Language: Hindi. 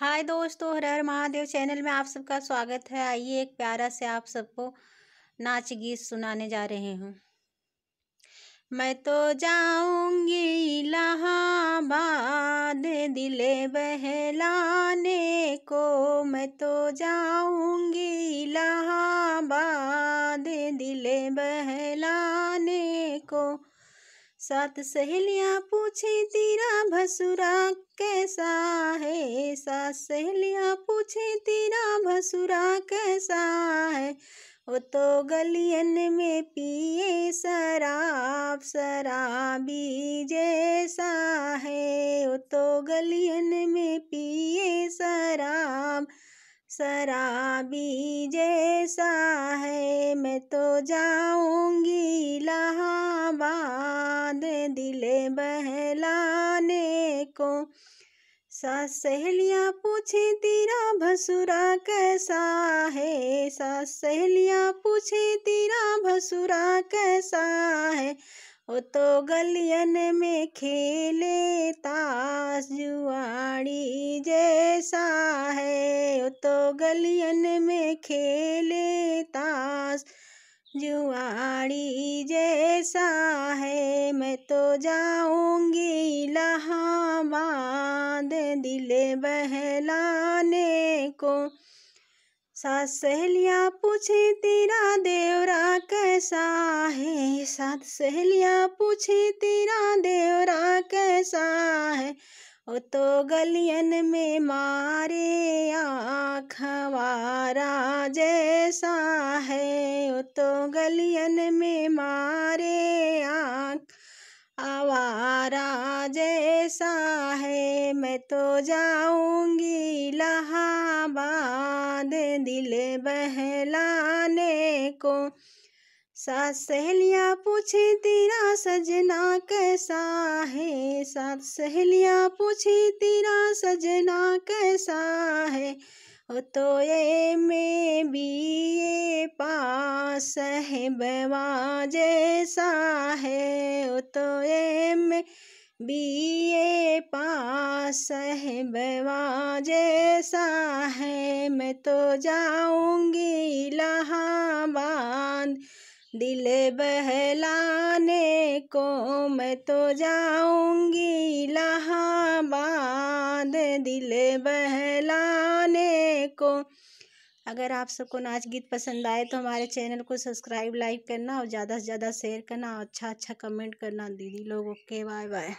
हाय दोस्तों हर हर महादेव चैनल में आप सबका स्वागत है आइए एक प्यारा से आप सबको नाच गीत सुनाने जा रहे हूँ मैं तो जाऊंगी इलाहाबाद दिले बहलाने को मैं तो जाऊंगी इलाहाबाद दिले बहलाने को सात सहेलियाँ पूछे तेरा भसुरा कैसा है सात सहेलियाँ पूछे तेरा भसुरा कैसा है वो तो गलियन में पिए शराब शराबी जैसा है वो तो गलियन में पिए शराब शराबी जैसा है मैं तो जाऊंगी इलाहाबाद दिल बहलाने को सास सहेलियाँ पूछे तेरा भसुरा कैसा है सास सहेलियाँ पूछे तेरा भसुरा कैसा है वो तो गलियन में खेले ताश जुआड़ी जैसा है वो तो गलियन में खेले जुआड़ी जैसा है मैं तो जाऊंगी लहाबाद दिल बहलाने को सास सहेलियाँ पूछे तेरा देवरा कैसा है सात सहेलियाँ पूछे तेरा देवरा कैसा है ओ तो गलियन में मारे आखवारा जैसा है तो गलियन में मारे आँख आवारा जैसा है मैं तो जाऊंगी लहाबाद दिल बहलाने को सात सहेलियाँ पूछे तेरा सजना कैसा है सात सहेलियाँ पूछे तेरा सजना कैसा है ओ तो ये मे सहबवा जैसा है ओ तो एम बी ए पास सहबवा जैसा है मैं तो जाऊंगी इलाहाबाद दिल बहलाने को मैं तो जाऊंगी इलाहाबाद दिल बहलाने को अगर आप सबको नाच गीत पसंद आए तो हमारे चैनल को सब्सक्राइब लाइक करना और ज़्यादा से ज़्यादा शेयर करना और अच्छा अच्छा कमेंट करना दीदी लोग ओके बाय बाय